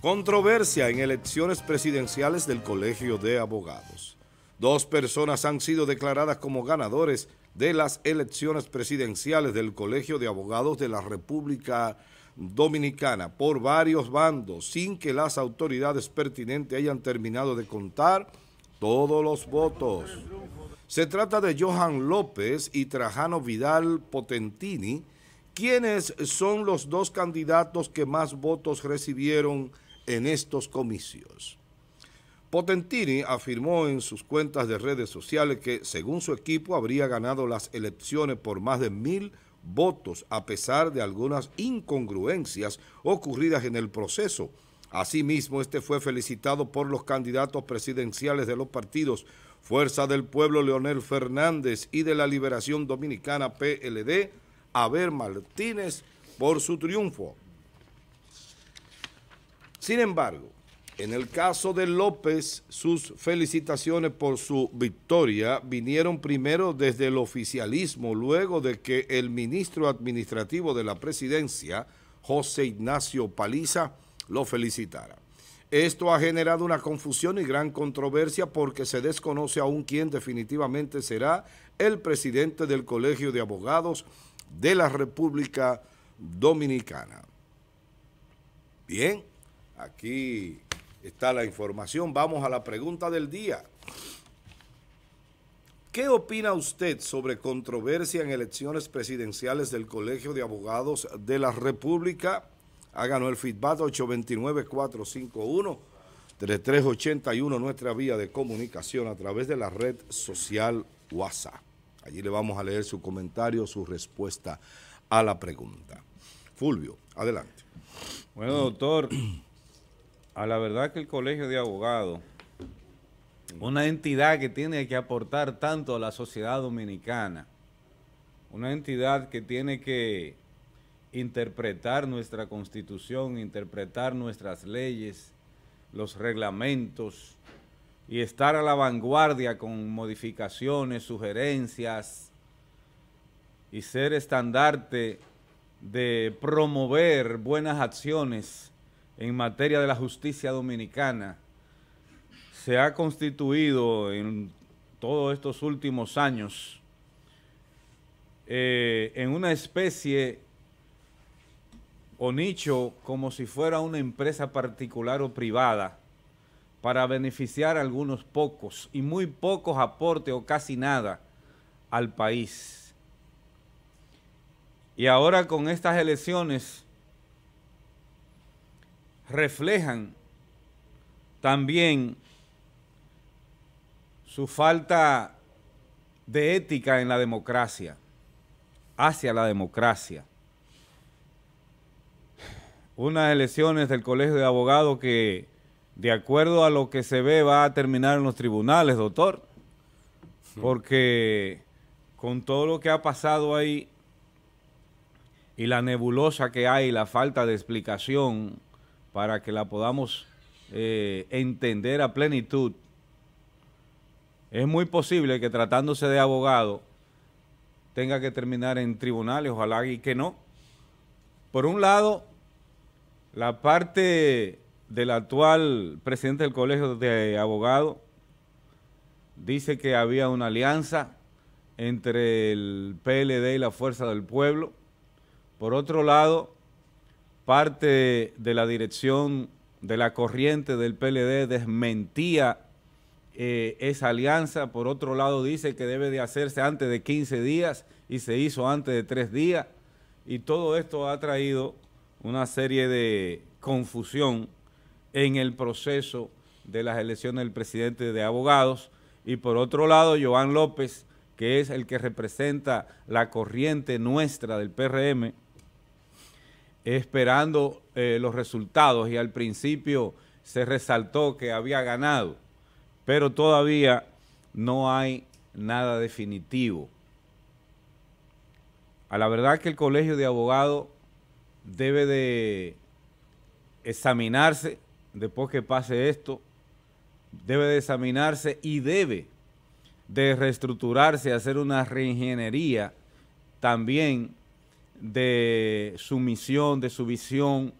Controversia en elecciones presidenciales del Colegio de Abogados. Dos personas han sido declaradas como ganadores de las elecciones presidenciales del Colegio de Abogados de la República Dominicana por varios bandos sin que las autoridades pertinentes hayan terminado de contar todos los votos. Se trata de Johan López y Trajano Vidal Potentini, quienes son los dos candidatos que más votos recibieron en estos comicios. Potentini afirmó en sus cuentas de redes sociales que, según su equipo, habría ganado las elecciones por más de mil votos a pesar de algunas incongruencias ocurridas en el proceso. Asimismo, este fue felicitado por los candidatos presidenciales de los partidos Fuerza del Pueblo Leonel Fernández y de la Liberación Dominicana PLD, Abel Martínez, por su triunfo. Sin embargo, en el caso de López, sus felicitaciones por su victoria vinieron primero desde el oficialismo, luego de que el ministro administrativo de la presidencia, José Ignacio Paliza, lo felicitara. Esto ha generado una confusión y gran controversia porque se desconoce aún quién definitivamente será el presidente del Colegio de Abogados de la República Dominicana. Bien. Aquí está la información. Vamos a la pregunta del día. ¿Qué opina usted sobre controversia en elecciones presidenciales del Colegio de Abogados de la República? Háganos el feedback 829-451-3381, nuestra vía de comunicación a través de la red social WhatsApp. Allí le vamos a leer su comentario, su respuesta a la pregunta. Fulvio, adelante. Bueno, doctor, a la verdad que el Colegio de Abogados, mm. una entidad que tiene que aportar tanto a la sociedad dominicana, una entidad que tiene que interpretar nuestra constitución, interpretar nuestras leyes, los reglamentos y estar a la vanguardia con modificaciones, sugerencias y ser estandarte de promover buenas acciones en materia de la justicia dominicana se ha constituido en todos estos últimos años eh, en una especie o nicho como si fuera una empresa particular o privada para beneficiar a algunos pocos y muy pocos aportes o casi nada al país. Y ahora con estas elecciones reflejan también su falta de ética en la democracia, hacia la democracia. Unas elecciones del Colegio de Abogados que, de acuerdo a lo que se ve, va a terminar en los tribunales, doctor, porque con todo lo que ha pasado ahí y la nebulosa que hay, la falta de explicación, para que la podamos eh, entender a plenitud. Es muy posible que tratándose de abogado tenga que terminar en tribunales, ojalá y que no. Por un lado, la parte del actual presidente del Colegio de Abogados dice que había una alianza entre el PLD y la Fuerza del Pueblo. Por otro lado, parte de la dirección de la corriente del PLD desmentía eh, esa alianza. Por otro lado, dice que debe de hacerse antes de 15 días y se hizo antes de 3 días. Y todo esto ha traído una serie de confusión en el proceso de las elecciones del presidente de abogados. Y por otro lado, Joan López, que es el que representa la corriente nuestra del PRM, esperando eh, los resultados y al principio se resaltó que había ganado, pero todavía no hay nada definitivo. A la verdad que el Colegio de Abogados debe de examinarse después que pase esto, debe de examinarse y debe de reestructurarse, hacer una reingeniería también de su misión, de su visión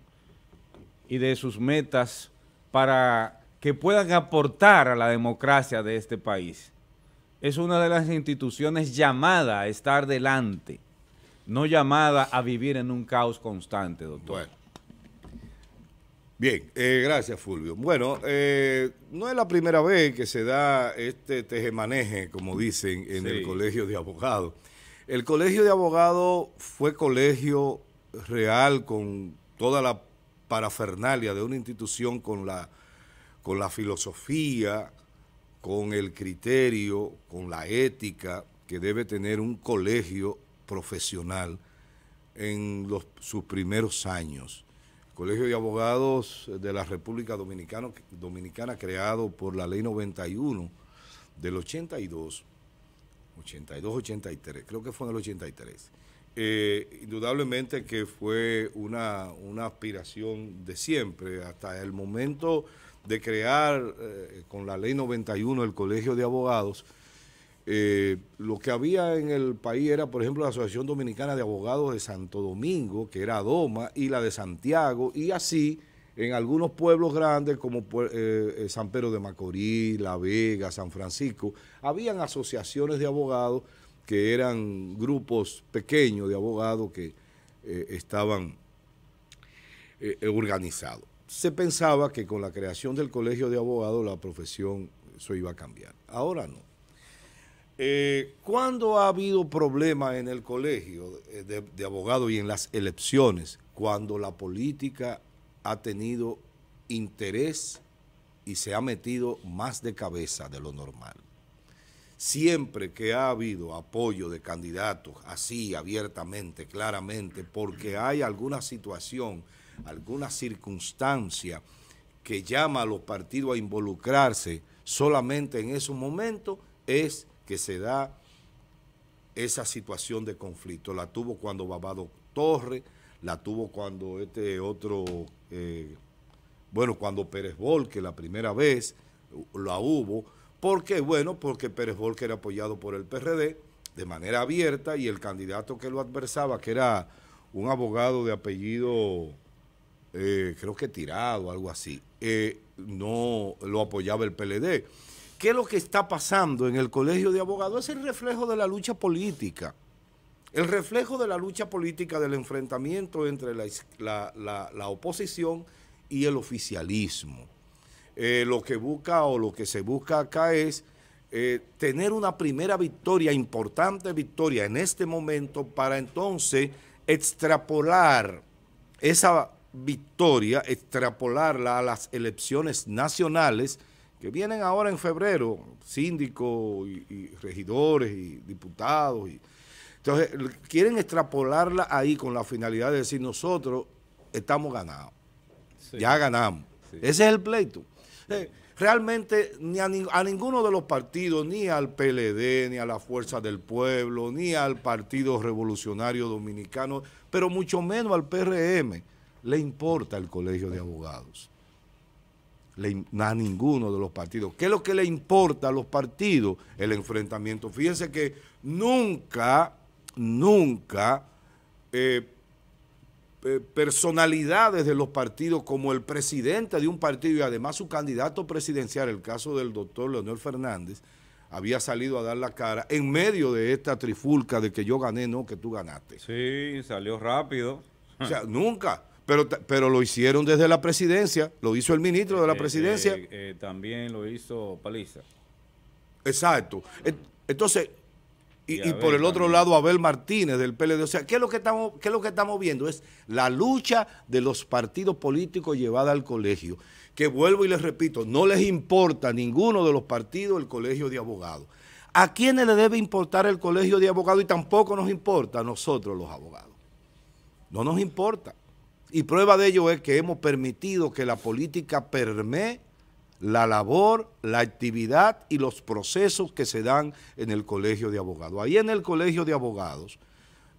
y de sus metas para que puedan aportar a la democracia de este país. Es una de las instituciones llamada a estar delante, no llamada a vivir en un caos constante, doctor. Bien, eh, gracias Fulvio. Bueno, eh, no es la primera vez que se da este tejemaneje, como dicen, en el Colegio de Abogados. El colegio de abogados fue colegio real con toda la parafernalia de una institución con la, con la filosofía, con el criterio, con la ética que debe tener un colegio profesional en sus primeros años. Colegio de Abogados de la República Dominicana, Dominicana creado por la Ley 91 del 82 82, 83, creo que fue en el 83. Eh, indudablemente que fue una, aspiración de siempre, hasta el momento de crear eh, con la ley 91 el Colegio de Abogados, eh, lo que había en el país era, por ejemplo, la Asociación Dominicana de Abogados de Santo Domingo, que era Doma, y la de Santiago, y así en algunos pueblos grandes como pues, eh, eh, San Pedro de Macorís, La Vega, San Francisco, habían asociaciones de abogados que eran grupos pequeños de abogados que eh, estaban organizados. Se pensaba que con la creación del colegio de abogados la profesión eso iba a cambiar. Ahora no. ¿Cuándo ha habido problemas en el colegio de abogados y en las elecciones? Cuando la política ha tenido interés y se ha metido más de cabeza de lo normal. Siempre que ha habido apoyo de candidatos, así, abiertamente, claramente, porque hay alguna situación, alguna circunstancia que llama a los partidos a involucrarse solamente en esos momentos, es que se da esa situación de conflicto. La tuvo cuando Babado Torre la tuvo cuando este otro, eh, bueno, cuando Pérez Volque la primera vez la hubo. ¿Por qué? Bueno, porque Pérez Volque era apoyado por el PRD de manera abierta y el candidato que lo adversaba, que era un abogado de apellido, eh, creo que tirado, algo así, eh, no lo apoyaba el PLD. ¿Qué es lo que está pasando en el Colegio de Abogados? Es el reflejo de la lucha política. El reflejo de la lucha política del enfrentamiento entre la, oposición y el oficialismo. Eh, lo que busca o lo que se busca acá es eh, tener una primera victoria, importante victoria en este momento para entonces extrapolar esa victoria, extrapolarla a las elecciones nacionales que vienen ahora en febrero, síndicos y, y regidores y diputados y entonces, quieren extrapolarla ahí con la finalidad de decir, nosotros estamos ganados, ya ganamos. Ese es el pleito. Eh, realmente ni a, ninguno de los partidos, ni al PLD, ni a la Fuerza del Pueblo, ni al Partido Revolucionario Dominicano, pero mucho menos al PRM, le importa el Colegio de Abogados. a ninguno de los partidos. ¿Qué es lo que le importa a los partidos? El enfrentamiento. Fíjense que nunca nunca eh, eh, personalidades de los partidos como el presidente de un partido y además su candidato presidencial, el caso del doctor Leonel Fernández, había salido a dar la cara en medio de esta trifulca de que yo gané, no que tú ganaste. Sí, salió rápido. O sea, nunca. Pero, pero lo hicieron desde la presidencia, lo hizo el ministro de la eh, presidencia. también lo hizo Paliza. Exacto. Entonces, y, por el otro lado, Abel Martínez del PLD. O sea, ¿qué es, lo que estamos, ¿qué es lo que estamos viendo? Es la lucha de los partidos políticos llevada al colegio. Que vuelvo y les repito, no les importa a ninguno de los partidos el colegio de abogados. ¿A quiénes le debe importar el colegio de abogados? Y tampoco nos importa a nosotros los abogados. No nos importa. Y prueba de ello es que hemos permitido que la política permee la labor, la actividad y los procesos que se dan en el colegio de abogados. Ahí en el colegio de abogados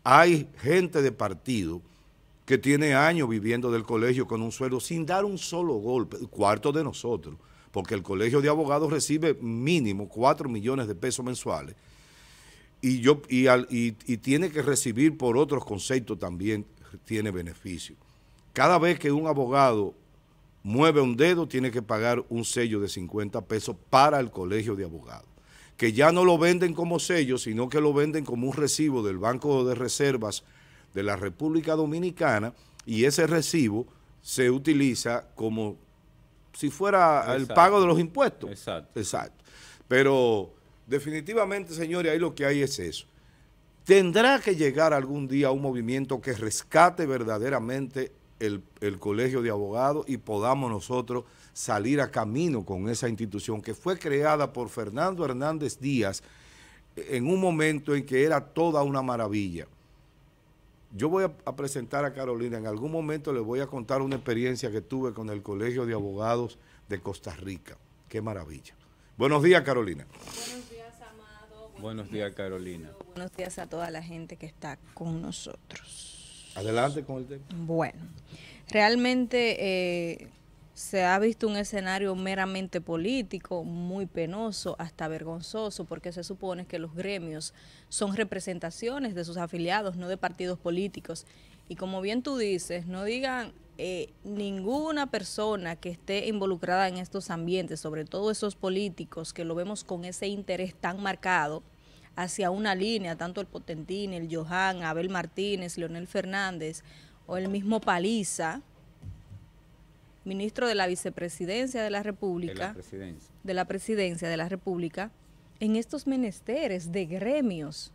hay gente de partido que tiene años viviendo del colegio con un sueldo sin dar un solo golpe, cuarto de nosotros, porque el colegio de abogados recibe mínimo 4 millones de pesos mensuales y, yo, y tiene que recibir por otros conceptos también tiene beneficio. Cada vez que un abogado mueve un dedo, tiene que pagar un sello de 50 pesos para el colegio de abogados, que ya no lo venden como sello, sino que lo venden como un recibo del Banco de Reservas de la República Dominicana y ese recibo se utiliza como si fuera el pago de los impuestos. Exacto. Exacto. Pero definitivamente, señores, ahí lo que hay es eso. Tendrá que llegar algún día un movimiento que rescate verdaderamente el, Colegio de Abogados y podamos nosotros salir a camino con esa institución que fue creada por Fernando Hernández Díaz en un momento en que era toda una maravilla. Yo voy a, presentar a Carolina, en algún momento le voy a contar una experiencia que tuve con el Colegio de Abogados de Costa Rica. Qué maravilla. Buenos días, Carolina. Buenos días, Amado. Buenos, días, Carolina. Buenos días a toda la gente que está con nosotros. Adelante con el tema. Bueno, realmente eh, se ha visto un escenario meramente político, muy penoso, hasta vergonzoso, porque se supone que los gremios son representaciones de sus afiliados, no de partidos políticos. Y como bien tú dices, no digan eh, ninguna persona que esté involucrada en estos ambientes, sobre todo esos políticos que lo vemos con ese interés tan marcado, hacia una línea, tanto el Potentín, el Johan, Abel Martínez, Leonel Fernández o el mismo Paliza, ministro de la Vicepresidencia de la República, de la, Presidencia de la República, en estos menesteres de gremios.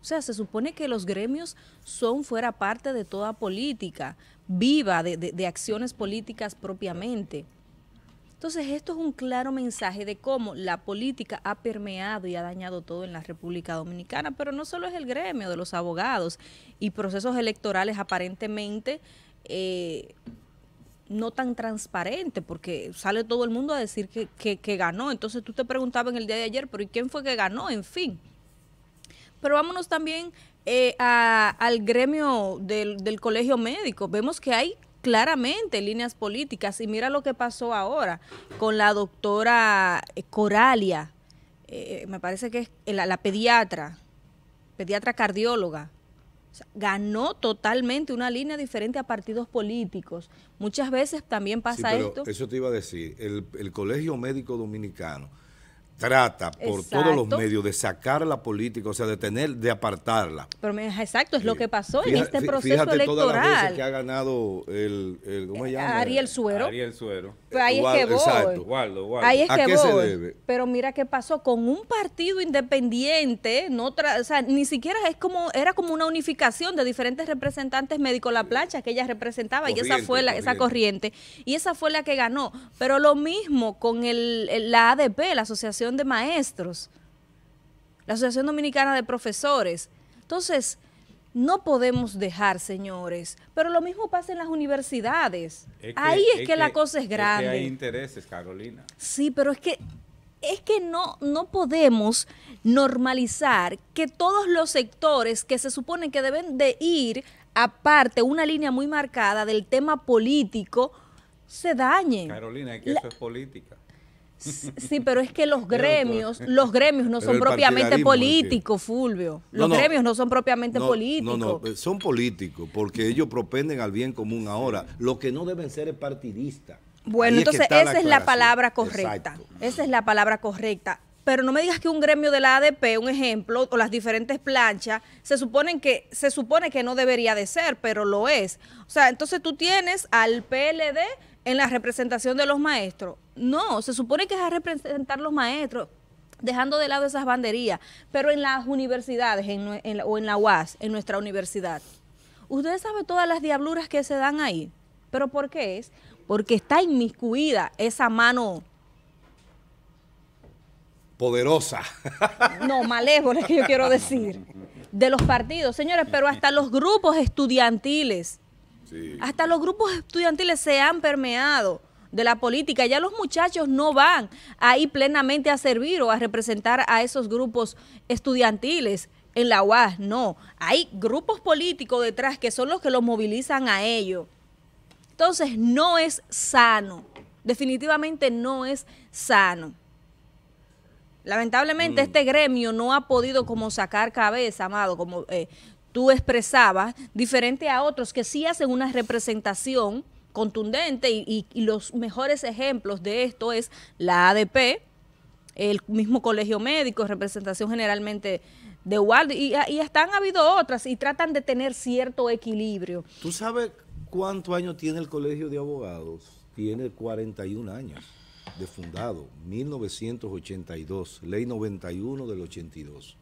O sea, se supone que los gremios son fuera parte de toda política, viva de acciones políticas propiamente. Entonces, esto es un claro mensaje de cómo la política ha permeado y ha dañado todo en la República Dominicana, pero no solo es el gremio de los abogados y procesos electorales aparentemente eh, no tan transparente, porque sale todo el mundo a decir que, ganó. Entonces tú te preguntabas en el día de ayer, pero ¿y quién fue que ganó? En fin. Pero vámonos también eh, al gremio del colegio médico. Vemos que hay claramente líneas políticas. Y mira lo que pasó ahora con la doctora eh, Coralia, eh, me parece que es la, pediatra, pediatra cardióloga. ganó totalmente una línea diferente a partidos políticos. Muchas veces también pasa esto. Eso te iba a decir, el, el Colegio Médico Dominicano trata por todos los medios de sacar la política, o sea, de tener, de apartarla. Pero exacto, es lo eh, que pasó en este proceso electoral. Todas las que ha ganado el, ¿cómo se eh, llama? Ariel Suero. Ariel Suero. Pues ahí, es que exacto. Guardo, ahí es que se Pero mira qué pasó con un partido independiente, no o sea, ni siquiera es como era como una unificación de diferentes representantes médicos la plancha que ella representaba y esa fue la esa corriente y esa fue la que ganó. Pero lo mismo con el, la ADP, la Asociación de Maestros, la Asociación Dominicana de Profesores. Entonces, no podemos dejar, señores, pero lo mismo pasa en las universidades. Ahí es, que, la cosa es grande. hay intereses, Carolina. Sí, pero es que es que no, no podemos normalizar que todos los sectores que se suponen que deben de ir aparte, una línea muy marcada del tema político, se dañen. Carolina, es que eso es política. Sí, pero es que los gremios, los gremios no son propiamente políticos, Fulvio. Los gremios no son propiamente políticos. No, no, eh, son políticos porque ellos propenden al bien común ahora. Lo que no deben ser es partidista. Bueno, entonces esa es la palabra correcta. Esa es la palabra correcta. Pero no me digas que un gremio de la ADP, un ejemplo, o las diferentes planchas, se suponen que se supone que no debería de ser, pero lo es. O sea, entonces tú tienes al PLD en la representación de los maestros. No, se supone que es a representar los maestros, dejando de lado esas banderías, pero en las universidades o en la UAS, en nuestra universidad. Ustedes saben todas las diabluras que se dan ahí, pero ¿por qué es? Porque está inmiscuida esa mano poderosa. No, malévola es que yo quiero decir. De los partidos, señores, pero hasta los grupos estudiantiles hasta los grupos estudiantiles se han permeado de la política. Ya los muchachos no van ahí plenamente a servir o a representar a esos grupos estudiantiles en la UAS. No, hay grupos políticos detrás que son los que los movilizan a ellos. Entonces, no es sano. Definitivamente no es sano. Lamentablemente mm. este gremio no ha podido como sacar cabeza, amado, como eh, tú expresabas, diferente a otros que sí hacen una representación contundente y, los mejores ejemplos de esto es la ADP, el mismo colegio médico, representación generalmente de Waldo, y, y, hasta habido otras, y tratan de tener cierto equilibrio. ¿Tú sabes cuánto año tiene el colegio de abogados? Tiene 41 años de fundado, 1982, ley 91 del 82.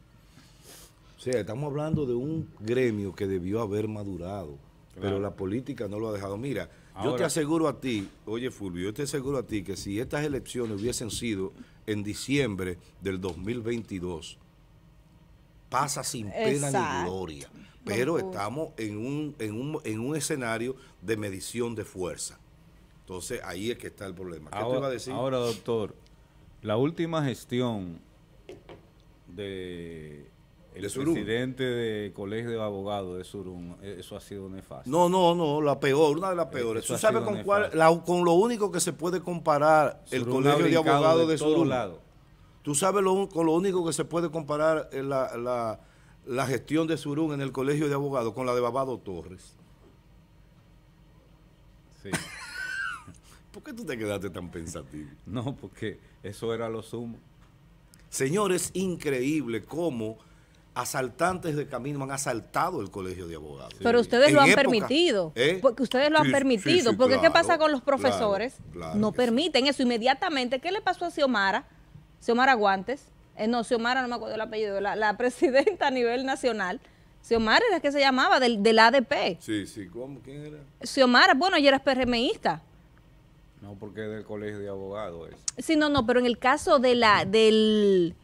O sea, estamos hablando de un gremio que debió haber madurado, pero la política no lo ha dejado. Mira, yo te aseguro a ti, oye Fulvio, yo te aseguro a ti que si estas elecciones hubiesen sido en diciembre del 2022, pasa sin pena ni gloria. Pero estamos en un, escenario de medición de fuerza. Entonces ahí es que está el problema. ¿Qué te iba a decir? Ahora, doctor, la última gestión de el presidente del Colegio de Abogados de Surún, e-, eso ha sido nefasto. No, no, no, la peor, una de las eh, peores. ¿Tú sabes con con lo único que se puede comparar el Colegio de Abogados de, de ¿Tú sabes con lo único que se puede comparar eh, la, gestión de Surún en el Colegio de Abogados con la de Babado Torres? Sí. ¿Por qué tú te quedaste tan pensativo? No, porque eso era lo sumo. Señor, es increíble cómo asaltantes de camino han asaltado el colegio de abogados. Pero ustedes lo han permitido. ¿eh? Porque ustedes lo han permitido. porque ¿qué pasa con los profesores? no permiten eso inmediatamente. ¿Qué le pasó a Xiomara? Xiomara Guantes. Eh, no, Xiomara no me acuerdo el apellido. La, presidenta a nivel nacional. Xiomara era que se llamaba, del, del ADP. Sí, sí, ¿cómo? ¿Quién era? Xiomara, bueno, ella era PRMista. No, porque es del colegio de abogados. Sí, no, no, pero en el caso de la, del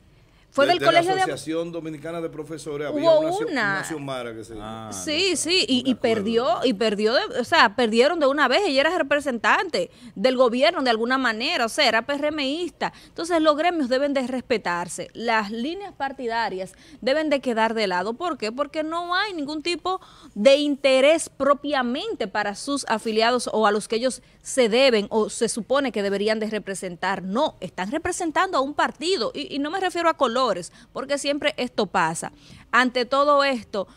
fue del colegio la Asociación Dominicana de Profesores. Hubo había una, que se ah, Sí, sí, y, perdió, y perdió, o sea, perdieron de una vez. Ella era representante del gobierno de alguna manera, o sea, era PRMista. Entonces los gremios deben de respetarse. Las líneas partidarias deben de quedar de lado. ¿Por qué? Porque no hay ningún tipo de interés propiamente para sus afiliados o a los que ellos se deben o se supone que deberían de representar. No, están representando a un partido. Y, no me refiero a Colombia porque siempre esto pasa. Ante todo esto,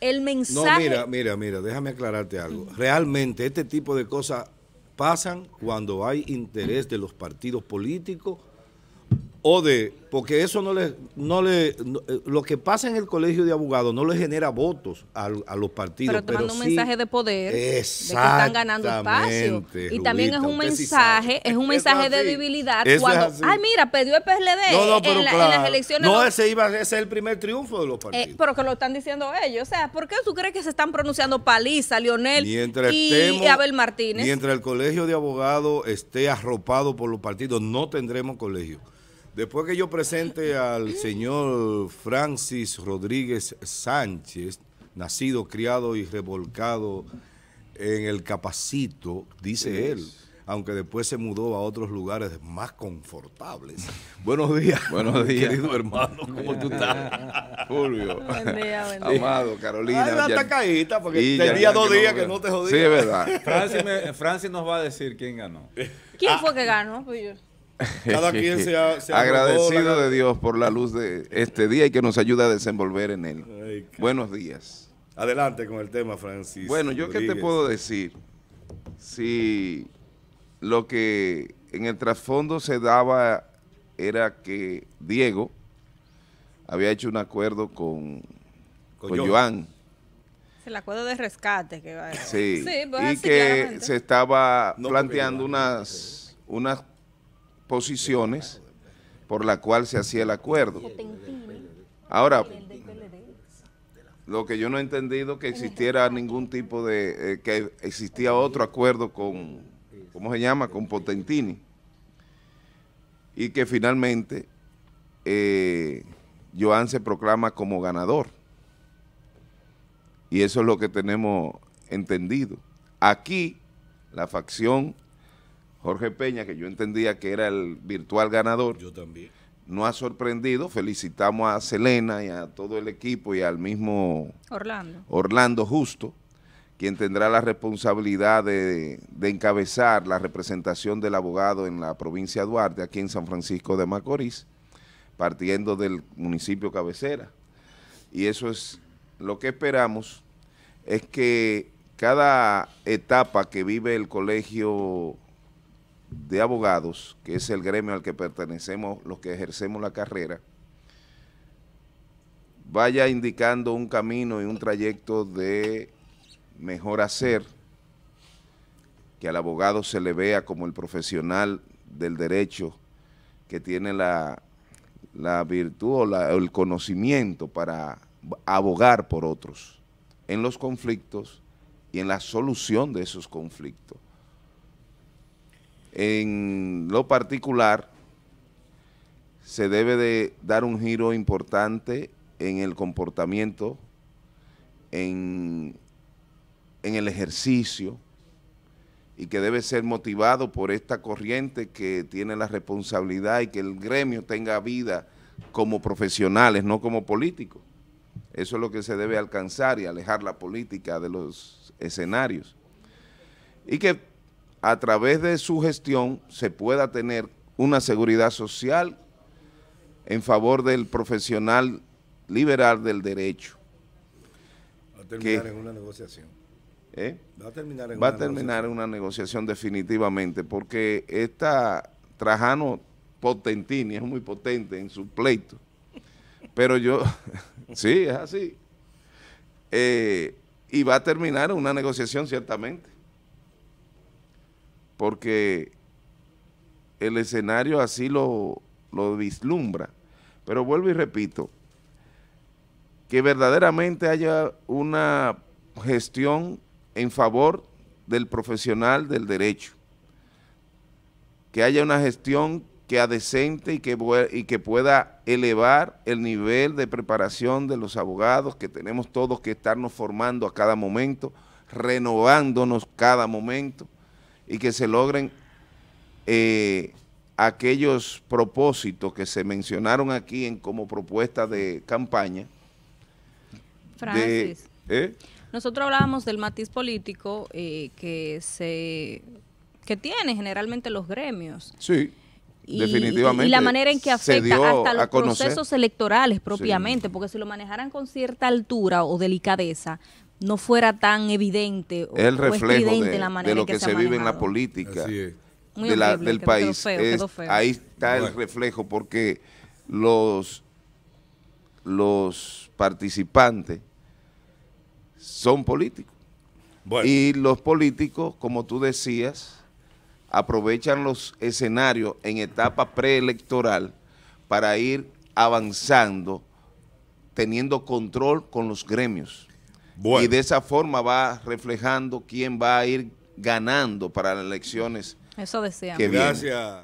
el mensaje... No, mira, mira, mira, déjame aclararte algo. Realmente este tipo de cosas pasan cuando hay interés de los partidos políticos o de, porque eso no le, no le, eh, lo que pasa en el colegio de abogados no le genera votos a, los partidos. Pero te un mensaje de poder, de que están ganando espacio. y también es un mensaje, es un mensaje de debilidad. cuando, ay, mira, perdió el PLD en, las elecciones. No, ese iba a ser el primer triunfo de los eh, partidos. pero que lo están diciendo ellos. O sea, ¿por qué tú crees que se están pronunciando Paliza, Lionel y, y Abel Martínez? Mientras el colegio de abogados esté arropado por los partidos, no tendremos colegio. Después que yo presente al señor Francis Rodríguez Sánchez, nacido, criado y revolcado en el capacito, dice él, aunque después se mudó a otros lugares más confortables. Buenos días. Buenos días. Querido hermano, ¿cómo tú estás? Julio. Buen día, buen día. Amado, Carolina. Ay, una caída porque tenía dos días que, no te jodía. Sí, es verdad. Francis, nos va a decir quién ganó. ¿Quién fue que ganó? Pues yo. Cada quien sea, agradecido de Dios por la luz de este día y que nos ayuda a desenvolver en él. Buenos días. Adelante con el tema, Francisco. Bueno, yo qué te puedo decir. Si lo que en el trasfondo se daba era que Diego había hecho un acuerdo con, con, Joan. El acuerdo de rescate que va a... Sí, y que se estaba planteando unas, unas posiciones por la cual se hacía el acuerdo. Ahora, lo que yo no he entendido que este existiera ningún tipo de, eh, que existía otro acuerdo con, ¿cómo se llama? Con Potentini. Y que finalmente eh, Joan se proclama como ganador. Y eso es lo que tenemos entendido. Aquí la facción Jorge Peña, que yo entendía que era el virtual ganador. Yo también. No ha sorprendido. Felicitamos a Selena y a todo el equipo y al mismo Orlando, Orlando Justo, quien tendrá la responsabilidad de, de encabezar la representación del abogado en la provincia de Duarte, aquí en San Francisco de Macorís, partiendo del municipio cabecera. Y eso es lo que esperamos, es que cada etapa que vive el colegio de Abogados, que es el gremio al que pertenecemos los que ejercemos la carrera, vaya indicando un camino y un trayecto de mejor hacer, que al abogado se le vea como el profesional del derecho que tiene la, virtud o el conocimiento para abogar por otros en los conflictos y en la solución de esos conflictos. En lo particular, se debe de dar un giro importante en el comportamiento, en, el ejercicio, y que debe ser motivado por esta corriente que tiene la responsabilidad y que el gremio tenga vida como profesionales, no como políticos. Eso es lo que se debe alcanzar y alejar la política de los escenarios. Y que a través de su gestión se pueda tener una seguridad social en favor del profesional liberal del derecho. Va a terminar en una negociación. ¿Eh? Va a terminar en una, negociación. definitivamente, porque esta Trajano Potentini es muy potente en su pleito. Pero yo, sí, es así. Eh, y va a terminar una negociación ciertamente porque el escenario así lo, vislumbra. Pero vuelvo y repito, que verdaderamente haya una gestión en favor del profesional del derecho, que haya una gestión que adecente y que, y que pueda elevar el nivel de preparación de los abogados, que tenemos todos que estarnos formando a cada momento, renovándonos cada momento, y que se logren eh, aquellos propósitos que se mencionaron aquí en como propuesta de campaña. Francis, ¿eh? nosotros hablábamos del matiz político eh, que se que tiene generalmente los gremios. Sí. Y, definitivamente. Y la manera en que afecta hasta los procesos electorales propiamente, porque si lo manejaran con cierta altura o delicadeza, no fuera tan evidente o, el reflejo de, la manera de lo que, se, vive en la política del país. ahí está el reflejo porque los, los participantes son políticos. Y los políticos, como tú decías, aprovechan los escenarios en etapa preelectoral para ir avanzando, teniendo control con los gremios y de esa forma va reflejando quién va a ir ganando para las elecciones. Eso decía Que Gracias.